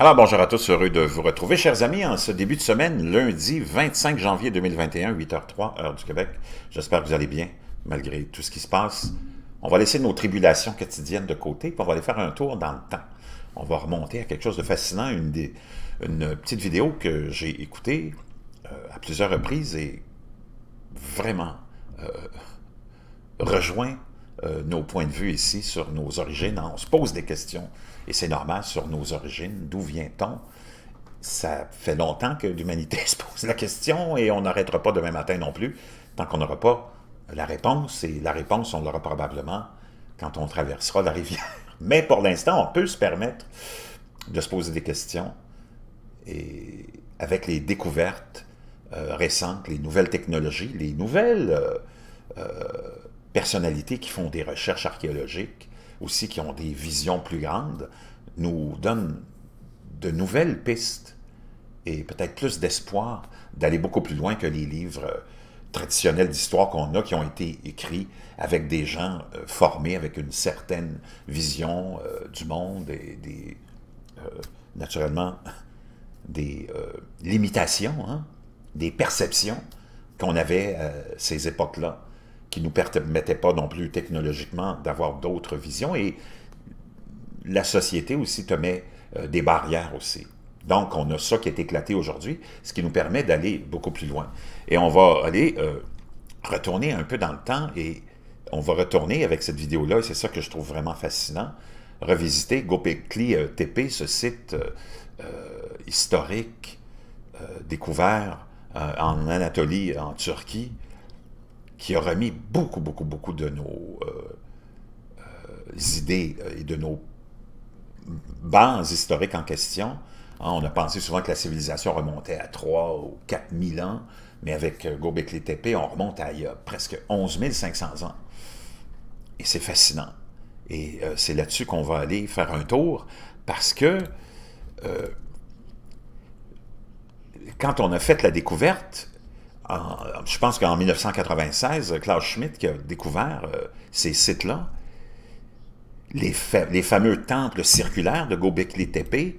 Alors bonjour à tous, heureux de vous retrouver, chers amis, en ce début de semaine, lundi 25 janvier 2021, 8h03, heure du Québec. J'espère que vous allez bien, malgré tout ce qui se passe. On va laisser nos tribulations quotidiennes de côté, puis on va aller faire un tour dans le temps. On va remonter à quelque chose de fascinant, une, des, une petite vidéo que j'ai écoutée euh, à plusieurs reprises et vraiment euh, rejoint euh, nos points de vue ici sur nos origines. On se pose des questions, et c'est normal, sur nos origines. D'où vient-on? Ça fait longtemps que l'humanité se pose la question, et on n'arrêtera pas demain matin non plus, tant qu'on n'aura pas la réponse. Et la réponse, on l'aura probablement quand on traversera la rivière. Mais pour l'instant, on peut se permettre de se poser des questions. Et avec les découvertes euh, récentes, les nouvelles technologies, les nouvelles... Euh, personnalités qui font des recherches archéologiques, aussi qui ont des visions plus grandes, nous donnent de nouvelles pistes et peut-être plus d'espoir d'aller beaucoup plus loin que les livres euh, traditionnels d'histoire qu'on a, qui ont été écrits avec des gens euh, formés, avec une certaine vision euh, du monde et des, naturellement, des limitations, hein, des perceptions qu'on avait à ces époques-là qui ne nous permettait pas non plus technologiquement d'avoir d'autres visions. Et la société aussi te met euh, des barrières aussi. Donc, on a ça qui est éclaté aujourd'hui, ce qui nous permet d'aller beaucoup plus loin. Et on va aller euh, retourner un peu dans le temps et on va retourner avec cette vidéo-là, et c'est ça que je trouve vraiment fascinant, revisiter Gopekli euh, TP, ce site historique découvert en Anatolie, en Turquie, qui a remis beaucoup, beaucoup, beaucoup de nos euh, euh, idées euh, et de nos bases historiques en question. Hein, on a pensé souvent que la civilisation remontait à 3 ou 4 000 ans, mais avec Gobekli Tepe, on remonte à presque 11 500 ans. Et c'est fascinant. Et c'est là-dessus qu'on va aller faire un tour, parce que quand on a fait la découverte, je pense qu'en 1996, Klaus Schmidt qui a découvert euh, ces sites-là, les, fameux temples circulaires de Gobekli Tepe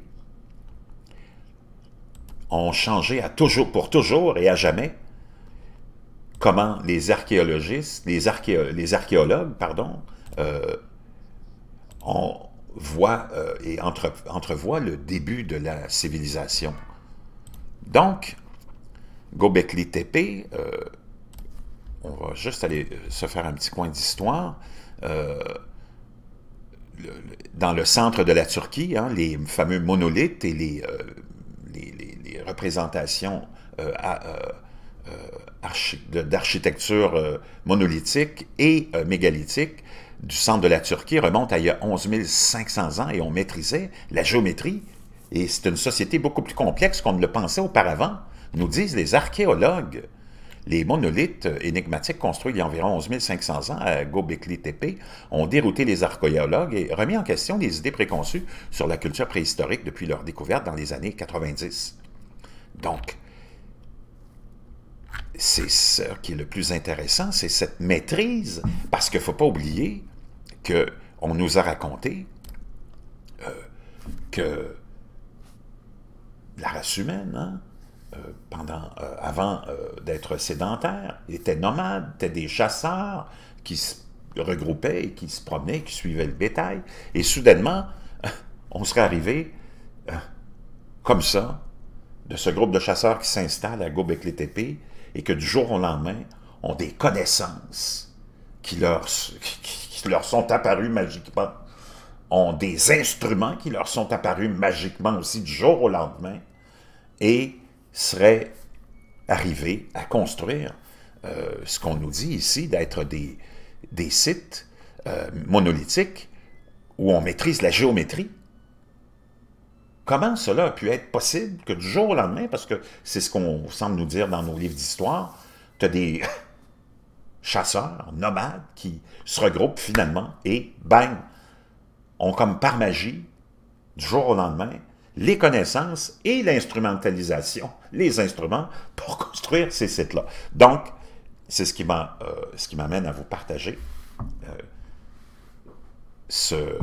ont changé à toujours, pour toujours et à jamais comment les archéologistes, les, les archéologues, pardon, euh, on euh, et entrevoient le début de la civilisation. Donc, Gobekli Tepe, euh, on va juste aller euh, se faire un petit coin d'histoire. Euh, dans le centre de la Turquie, hein, les fameux monolithes et les, les représentations d'architecture monolithique et mégalithique du centre de la Turquie remontent à il y a 11 500 ans et on maîtrisait la géométrie. Et c'est une société beaucoup plus complexe qu'on ne le pensait auparavant nous disent les archéologues. Les monolithes énigmatiques construits il y a environ 11 500 ans à Gobekli Tepe ont dérouté les archéologues et remis en question les idées préconçues sur la culture préhistorique depuis leur découverte dans les années 90. Donc, c'est ce qui est le plus intéressant, c'est cette maîtrise, parce qu'il ne faut pas oublier qu'on nous a raconté euh, que la race humaine, hein, euh, pendant, euh, avant euh, d'être sédentaires, ils étaient nomades, étaient des chasseurs qui se regroupaient qui se promenaient, qui suivaient le bétail. Et soudainement, on serait arrivé comme ça, de ce groupe de chasseurs qui s'installe à Gobekli-Tepe et que du jour au lendemain ont des connaissances qui leur, qui leur sont apparues magiquement, ont des instruments qui leur sont apparus magiquement aussi du jour au lendemain et serait arrivé à construire euh, ce qu'on nous dit ici d'être des, des sites euh, monolithiques où on maîtrise la géométrie. Comment cela a pu être possible que du jour au lendemain, parce que c'est ce qu'on semble nous dire dans nos livres d'histoire, tu as des chasseurs, nomades, qui se regroupent finalement et bang, ont comme par magie, du jour au lendemain, les connaissances et l'instrumentalisation, les instruments pour construire ces sites-là. Donc, c'est ce qui euh, m'amène à vous partager euh, ce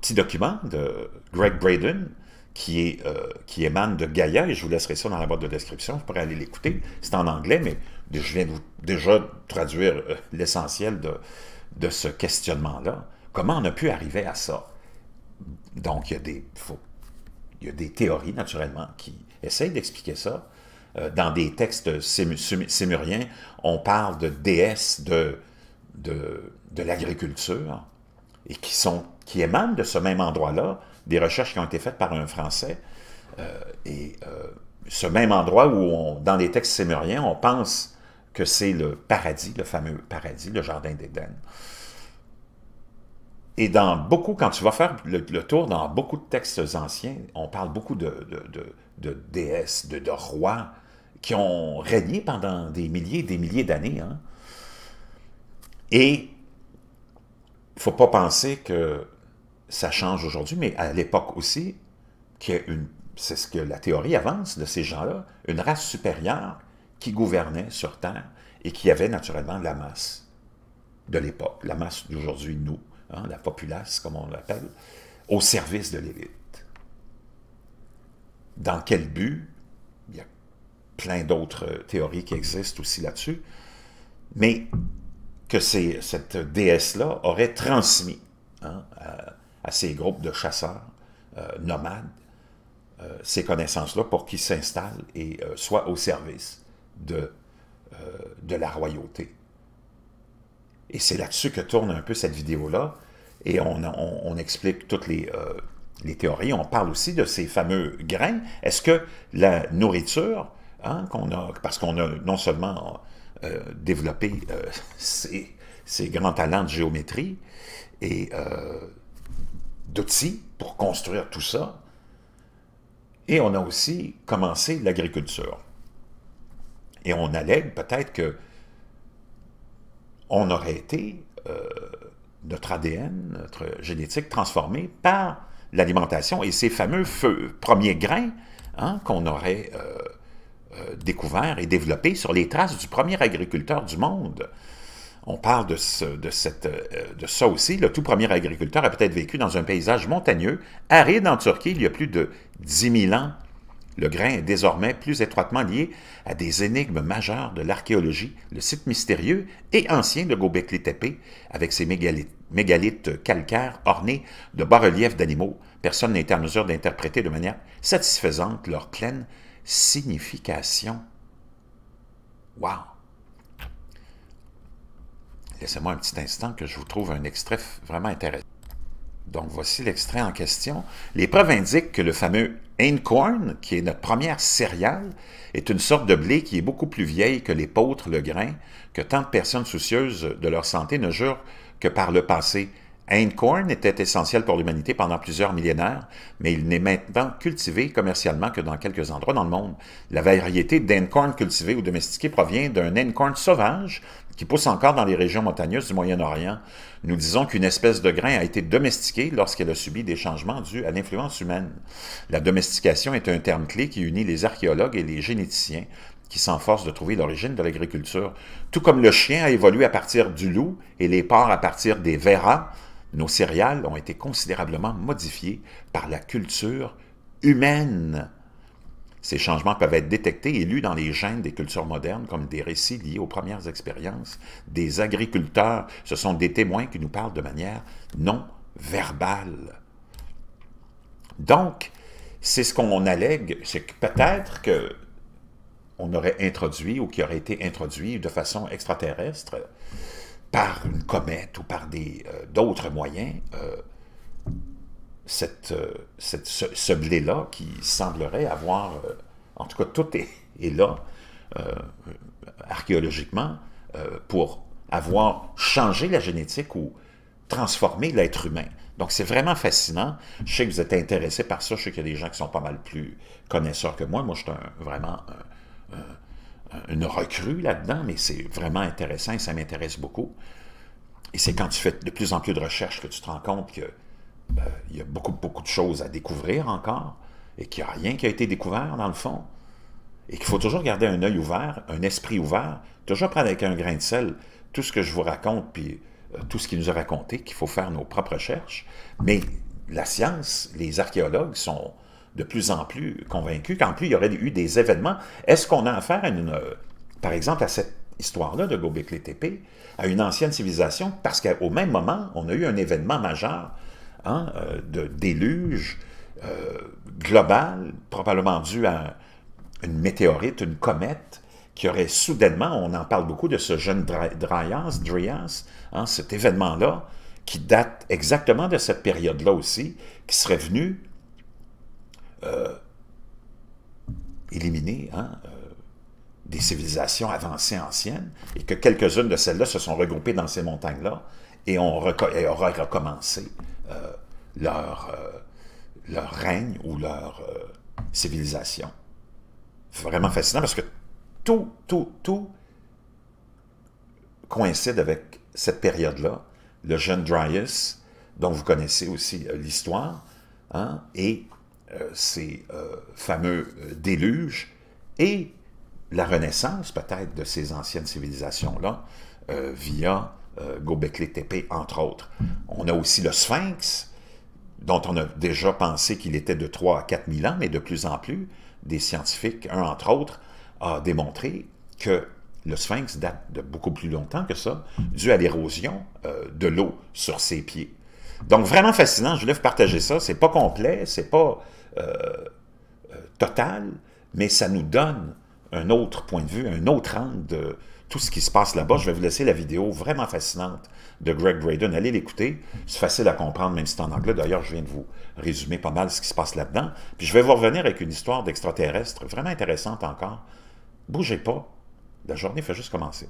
petit document de Greg Braden qui, est, euh, émane de Gaïa, et je vous laisserai ça dans la boîte de description, vous pourrez aller l'écouter. C'est en anglais, mais je viens de vous déjà traduire l'essentiel de ce questionnement-là. Comment on a pu arriver à ça? Donc, il y a des, théories, naturellement, qui essayent d'expliquer ça. Euh, dans des textes sémuriens, on parle de déesses de, l'agriculture et qui, sont, qui émanent de ce même endroit-là, des recherches qui ont été faites par un Français. Euh, et euh, ce même endroit où, dans les textes sémuriens, on pense que c'est le paradis, le fameux paradis, le jardin d'Éden. Et dans beaucoup, quand tu vas faire le, tour dans beaucoup de textes anciens, on parle beaucoup de, de, de, déesses, de, rois qui ont régné pendant des milliers des milliers d'années. Hein. Et il ne faut pas penser que ça change aujourd'hui, mais à l'époque aussi, c'est ce que la théorie avance de ces gens-là, une race supérieure qui gouvernait sur Terre et qui avait naturellement la masse de l'époque, la masse d'aujourd'hui, nous. Hein, la populace, comme on l'appelle, au service de l'élite. Dans quel but? Il y a plein d'autres théories qui existent aussi là-dessus, mais que cette déesse-là aurait transmis hein, à, ces groupes de chasseurs euh, nomades euh, ces connaissances-là pour qu'ils s'installent et euh, soient au service de, de la royauté. Et c'est là-dessus que tourne un peu cette vidéo-là, et on, explique toutes euh, les, théories. On parle aussi de ces fameux grains. Est-ce que la nourriture, hein, parce qu'on a non seulement euh, développé euh, ces, grands talents de géométrie et d'outils pour construire tout ça, et on a aussi commencé l'agriculture. Et on allègue peut-être que on aurait été notre ADN, notre génétique transformée par l'alimentation et ces fameux feux, premiers grains hein, qu'on aurait euh, euh, découverts et développés sur les traces du premier agriculteur du monde. On parle de, euh, de ça aussi. Le tout premier agriculteur a peut-être vécu dans un paysage montagneux, aride en Turquie, il y a plus de 10 000 ans le grain est désormais plus étroitement lié à des énigmes majeures de l'archéologie, le site mystérieux et ancien de Gobekli Tepe, avec ses mégalithes, calcaires ornés de bas-reliefs d'animaux. Personne n'est en mesure d'interpréter de manière satisfaisante leur pleine signification. Wow! Laissez-moi un petit instant que je vous trouve un extrait vraiment intéressant. Donc voici l'extrait en question. Les preuves indiquent que le fameux Einkorn, qui est notre première céréale, est une sorte de blé qui est beaucoup plus vieille que les l'épeautre, le grain, que tant de personnes soucieuses de leur santé ne jurent que par le passé. Einkorn était essentiel pour l'humanité pendant plusieurs millénaires, mais il n'est maintenant cultivé commercialement que dans quelques endroits dans le monde. La variété d'Einkorn cultivé ou domestiqué provient d'un Einkorn sauvage qui pousse encore dans les régions montagneuses du Moyen-Orient, nous disons qu'une espèce de grain a été domestiquée lorsqu'elle a subi des changements dus à l'influence humaine. La domestication est un terme clé qui unit les archéologues et les généticiens qui s'enforcent de trouver l'origine de l'agriculture. Tout comme le chien a évolué à partir du loup et les porcs à partir des verras, nos céréales ont été considérablement modifiées par la culture humaine. Ces changements peuvent être détectés et lus dans les gènes des cultures modernes comme des récits liés aux premières expériences des agriculteurs. Ce sont des témoins qui nous parlent de manière non verbale. Donc, c'est ce qu'on allègue, c'est que peut-être que on aurait introduit ou qui aurait été introduit de façon extraterrestre par une comète ou par euh, d'autres moyens, euh, cette, euh, ce, blé-là qui semblerait avoir, euh, en tout cas tout est, est là, euh, archéologiquement, pour avoir changé la génétique ou transformé l'être humain. Donc c'est vraiment fascinant. Je sais que vous êtes intéressé par ça, je sais qu'il y a des gens qui sont pas mal plus connaisseurs que moi. Moi, je suis vraiment une recrue là-dedans, mais c'est vraiment intéressant et ça m'intéresse beaucoup. Et c'est quand tu fais de plus en plus de recherches que tu te rends compte que euh, il y a beaucoup, beaucoup de choses à découvrir encore et qu'il n'y a rien qui a été découvert dans le fond. Et qu'il faut toujours garder un œil ouvert, un esprit ouvert, toujours prendre avec un grain de sel tout ce que je vous raconte, puis euh, tout ce qu'il nous a raconté, qu'il faut faire nos propres recherches. Mais la science, les archéologues sont de plus en plus convaincus qu'en plus, il y aurait eu des événements. Est-ce qu'on a affaire une, euh, par exemple, à cette histoire-là de Gobekli Tepe, à une ancienne civilisation, parce qu'au même moment, on a eu un événement majeur Hein, euh, de déluge euh, global, probablement dû à une météorite, une comète, qui aurait soudainement, on en parle beaucoup de ce jeune Dryas, hein, cet événement-là, qui date exactement de cette période-là aussi, qui serait venu euh, éliminer hein, des civilisations avancées anciennes, et que quelques-unes de celles-là se sont regroupées dans ces montagnes-là, et auraient recommencé euh, leur, euh, leur règne ou leur euh, civilisation. civilisation. Vraiment fascinant parce que tout, tout, tout coïncide avec cette période-là. Le jeune Dryas, dont vous connaissez aussi l'histoire, hein, et ces fameux déluges, et la renaissance peut-être de ces anciennes civilisations-là via euh, Gobekli Tepe, entre autres. On a aussi le sphinx, dont on a déjà pensé qu'il était de 3 à 4 000 ans, mais de plus en plus, des scientifiques, un entre autres, a démontré que le sphinx date de beaucoup plus longtemps que ça, dû à l'érosion euh, de l'eau sur ses pieds. Donc, vraiment fascinant, je voulais vous partager ça. C'est pas complet, c'est pas euh, total, mais ça nous donne un autre point de vue, un autre angle de, tout ce qui se passe là-bas. Je vais vous laisser la vidéo vraiment fascinante de Greg Braden. Allez l'écouter. C'est facile à comprendre, même si c'est en anglais. D'ailleurs, je viens de vous résumer pas mal ce qui se passe là-dedans. Puis je vais vous revenir avec une histoire d'extraterrestre vraiment intéressante encore. Bougez pas. La journée fait juste commencer.